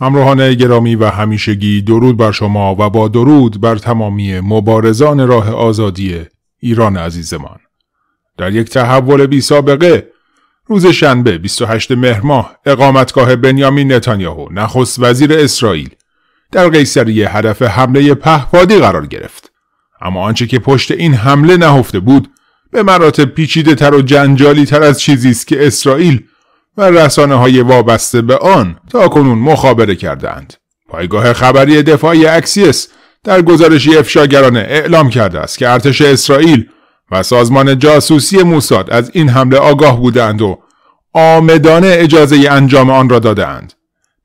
همراهان گرامی و همیشگی درود بر شما و با درود بر تمامی مبارزان راه آزادی ایران عزیزمان در یک تحول بی سابقه روز شنبه 28 مهر ماه اقامتگاه بنیامین نتانیاهو نخست وزیر اسرائیل در قیصریه هدف حمله پهپادی قرار گرفت اما آنچه که پشت این حمله نهفته بود به مراتب پیچیده تر و جنجالی تر از چیزی است که اسرائیل و رسانه های وابسته به آن تا کنون مخابره کردند. پایگاه خبری دفاعی اکسیس در گزارشی افشاگرانه اعلام کرده است که ارتش اسرائیل و سازمان جاسوسی موساد از این حمله آگاه بودند و آمدانه اجازه انجام آن را دادند.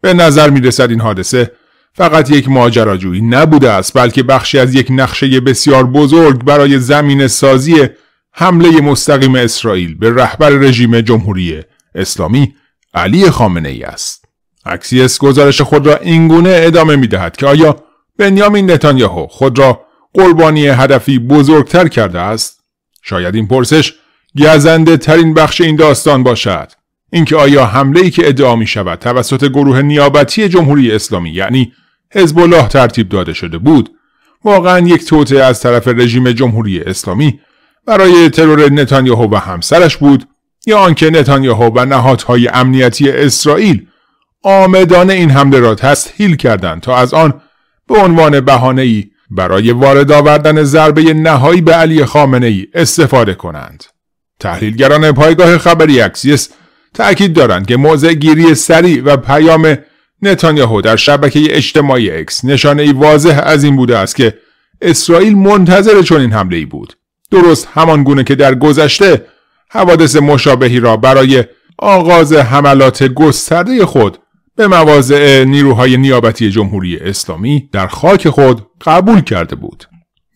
به نظر می رسد این حادثه فقط یک ماجراجویی نبوده است بلکه بخشی از یک نقشه بسیار بزرگ برای زمین سازی حمله مستقیم اسرائیل به رهبر رژیم جمهوری اسلامی علی خامنه ای است. اکسیس گزارش خود را اینگونه ادامه می دهد که آیا بنیامین نتانیاهو خود را قربانی هدفی بزرگتر کرده است؟ شاید این پرسش گزنده ترین بخش این داستان باشد. اینکه آیا حمله ای که ادعا می شود توسط گروه نیابتی جمهوری اسلامی یعنی حزب الله ترتیب داده شده بود واقعا یک توطعه از طرف رژیم جمهوری اسلامی برای ترور نتانیاهو و همسرش بود یا آنکه نتانیاهو و نهادهای امنیتی اسرائیل آمدان این حمله را تسهیل کردند تا از آن به عنوان ای برای وارد آوردن ضربه نهایی به علی خامنه ای استفاده کنند. تحلیلگران پایگاه خبری اکسیس تأکید دارند که موضع گیری سریع و پیام نتانیاهو در شبکه اجتماعی اکس نشانه ای واضح از این بوده است که اسرائیل منتظر چنین حمله ای بود. درست همان گونه که در گذشته حوادث مشابهی را برای آغاز حملات گسترده خود به مواضع نیروهای نیابتی جمهوری اسلامی در خاک خود قبول کرده بود.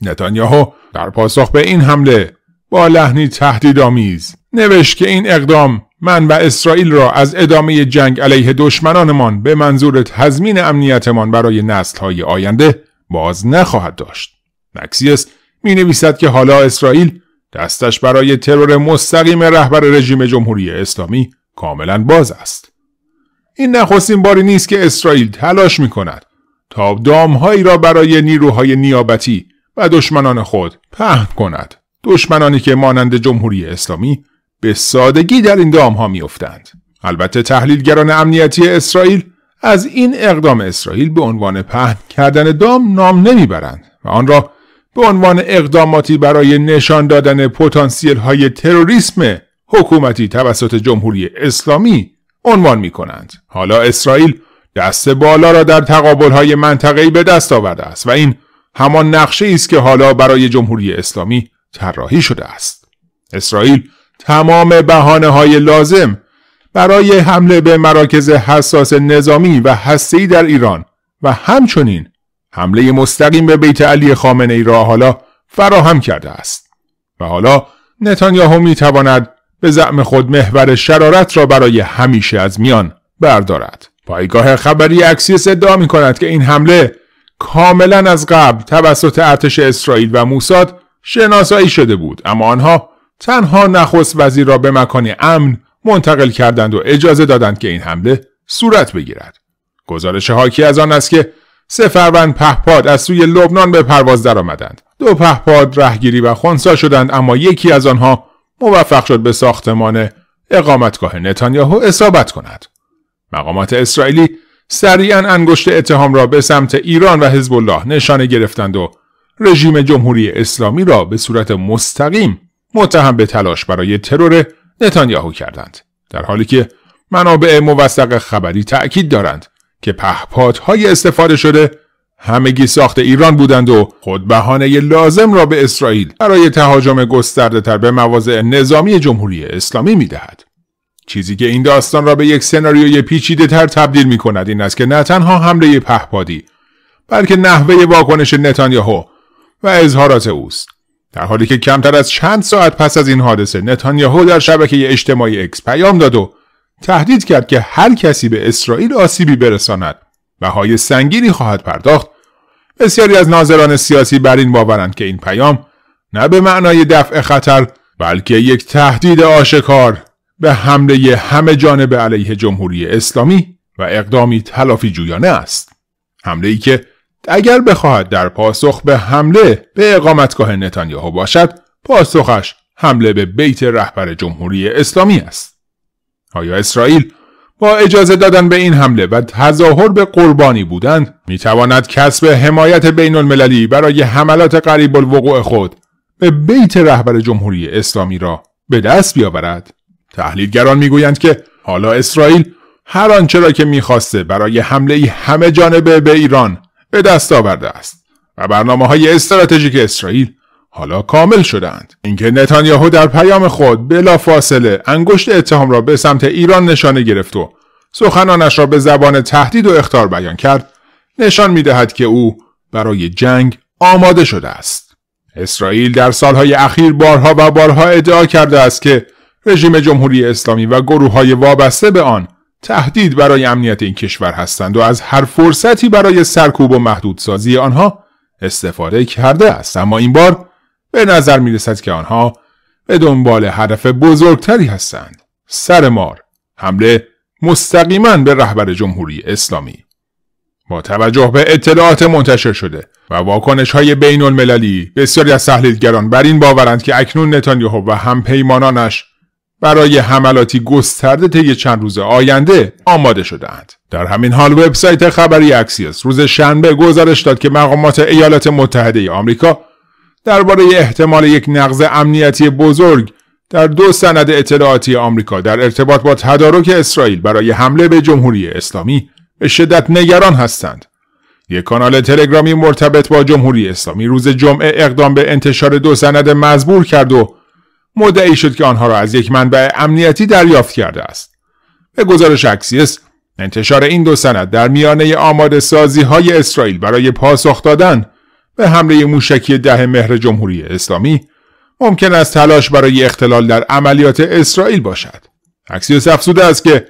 نتانیاهو در پاسخ به این حمله با لحنی تهدیدآمیز نوشت که این اقدام من و اسرائیل را از ادامه جنگ علیه دشمنانمان به منظور تضمین امنیتمان برای نسلهای آینده باز نخواهد داشت. مکسیس می نویسد که حالا اسرائیل دستش برای ترور مستقیم رهبر رژیم جمهوری اسلامی کاملا باز است. این نخستین باری نیست که اسرائیل تلاش می کند تا دامهایی را برای نیروهای نیابتی و دشمنان خود پهن کند. دشمنانی که مانند جمهوری اسلامی به سادگی در این دامها ها می افتند. البته تحلیلگران امنیتی اسرائیل از این اقدام اسرائیل به عنوان پهن کردن دام نام نمیبرند و آن را به عنوان اقداماتی برای نشان دادن پتانسیل های تروریسم حکومتی توسط جمهوری اسلامی عنوان می کنند. حالا اسرائیل دست بالا را در تقابل های منطقه‌ای به دست آورده است و این همان نقشه ای است که حالا برای جمهوری اسلامی طراحی شده است. اسرائیل تمام بهانه های لازم برای حمله به مراکز حساس نظامی و حسی در ایران و همچنین حمله مستقیم به بیت علی خامنه ای را حالا فراهم کرده است و حالا نتانیاهو می تواند به زعم خود محور شرارت را برای همیشه از میان بردارد پایگاه خبری اکسیس ادعا می کند که این حمله کاملا از قبل توسط ارتش اسرائیل و موساد شناسایی شده بود اما آنها تنها نخست وزیر را به مکان امن منتقل کردند و اجازه دادند که این حمله صورت بگیرد گزارش حاکی از آن است که سه فروند پهپاد از سوی لبنان به پرواز درآمدند دو پهپاد رهگیری و خونسا شدند اما یکی از آنها موفق شد به ساختمان اقامتگاه نتانیاهو اصابت کند مقامات اسرائیلی سریعا انگشت اتهام را به سمت ایران و حزب الله نشانه گرفتند و رژیم جمهوری اسلامی را به صورت مستقیم متهم به تلاش برای ترور نتانیاهو کردند در حالی که منابع موثق خبری تأکید دارند که پهپادهای استفاده شده همگی ساخت ایران بودند و خود بهانه لازم را به اسرائیل برای تهاجم گسترده تر به مواضع نظامی جمهوری اسلامی دهد چیزی که این داستان را به یک سناریوی پیچیده تر تبدیل می کند این است که نه تنها حمله پهپادی بلکه نحوه واکنش نتانیاهو و اظهارات اوست. در حالی که کمتر از چند ساعت پس از این حادثه نتانیاهو در شبکه اجتماعی اکس پیام داد و تهدید کرد که هر کسی به اسرائیل آسیبی برساند های سنگینی خواهد پرداخت بسیاری از ناظران سیاسی بر این باورند که این پیام نه به معنای دفع خطر بلکه یک تهدید آشکار به حمله همه جانبه علیه جمهوری اسلامی و اقدامی تلافی جویانه است حمله ای که اگر بخواهد در پاسخ به حمله به اقامتگاه نتانیاهو باشد پاسخش حمله به بیت رهبر جمهوری اسلامی است آیا اسرائیل با اجازه دادن به این حمله و تظاهر به قربانی بودند میتواند کسب حمایت بین المللی برای حملات قریب الوقوع خود به بیت رهبر جمهوری اسلامی را به دست بیاورد تحلیلگران میگویند که حالا اسرائیل هر آنچه را که میخواسته برای حمله ای همه جانبه به ایران به دست آورده است و برنامه های استراتژیک اسرائیل حالا کامل شدند اینکه نتانیاهو در پیام خود بلافاصله انگشت اتهام را به سمت ایران نشانه گرفت و سخنانش را به زبان تهدید و اختار بیان کرد نشان می دهد که او برای جنگ آماده شده است اسرائیل در سالهای اخیر بارها و بارها ادعا کرده است که رژیم جمهوری اسلامی و گروه های وابسته به آن تهدید برای امنیت این کشور هستند و از هر فرصتی برای سرکوب و محدودسازی آنها استفاده کرده است اما این بار به نظر می رسد که آنها به دنبال هدف بزرگتری هستند. سر مار حمله مستقیما به رهبر جمهوری اسلامی با توجه به اطلاعات منتشر شده و واکنش های بین المللی بسیاری از تحلیلگران بر این باورند که اکنون نتانیاهو و همپیمانانش برای حملاتی گسترده طی چند روز آینده آماده شدهاند. در همین حال وبسایت خبری اکسیس روز شنبه گزارش داد که مقامات ایالات متحده ای آمریکا درباره احتمال یک نقض امنیتی بزرگ در دو سند اطلاعاتی آمریکا در ارتباط با تدارک اسرائیل برای حمله به جمهوری اسلامی به شدت نگران هستند. یک کانال تلگرامی مرتبط با جمهوری اسلامی روز جمعه اقدام به انتشار دو سند مزبور کرد و مدعی شد که آنها را از یک منبع امنیتی دریافت کرده است. به گزارش اکسیس، انتشار این دو سند در میانه آماده سازی های اسرائیل برای پاسخ دادن به حمله موشکی ده مهر جمهوری اسلامی ممکن است تلاش برای اختلال در عملیات اسرائیل باشد. اکسیوس افزوده است که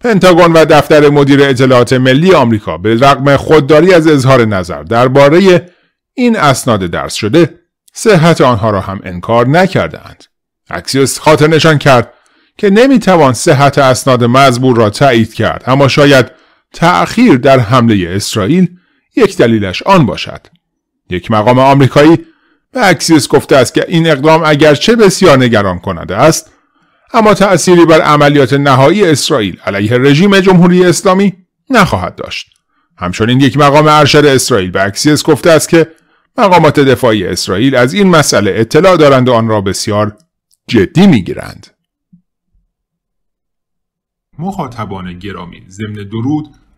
پنتاگون و دفتر مدیر اطلاعات ملی آمریکا به رغم خودداری از اظهار نظر درباره این اسناد درس شده صحت آنها را هم انکار نکردند. اکسیوس خاطر نشان کرد که نمیتوان صحت اسناد مزبور را تایید کرد اما شاید تأخیر در حمله اسرائیل یک دلیلش آن باشد. یک مقام آمریکایی به اکسیس گفته است که این اقدام اگرچه بسیار نگران کننده است اما تأثیری بر عملیات نهایی اسرائیل علیه رژیم جمهوری اسلامی نخواهد داشت همچنین یک مقام ارشد اسرائیل به اکسیس گفته است که مقامات دفاعی اسرائیل از این مسئله اطلاع دارند و آن را بسیار جدی میگیرند مخاطبان گرامی ضمن درود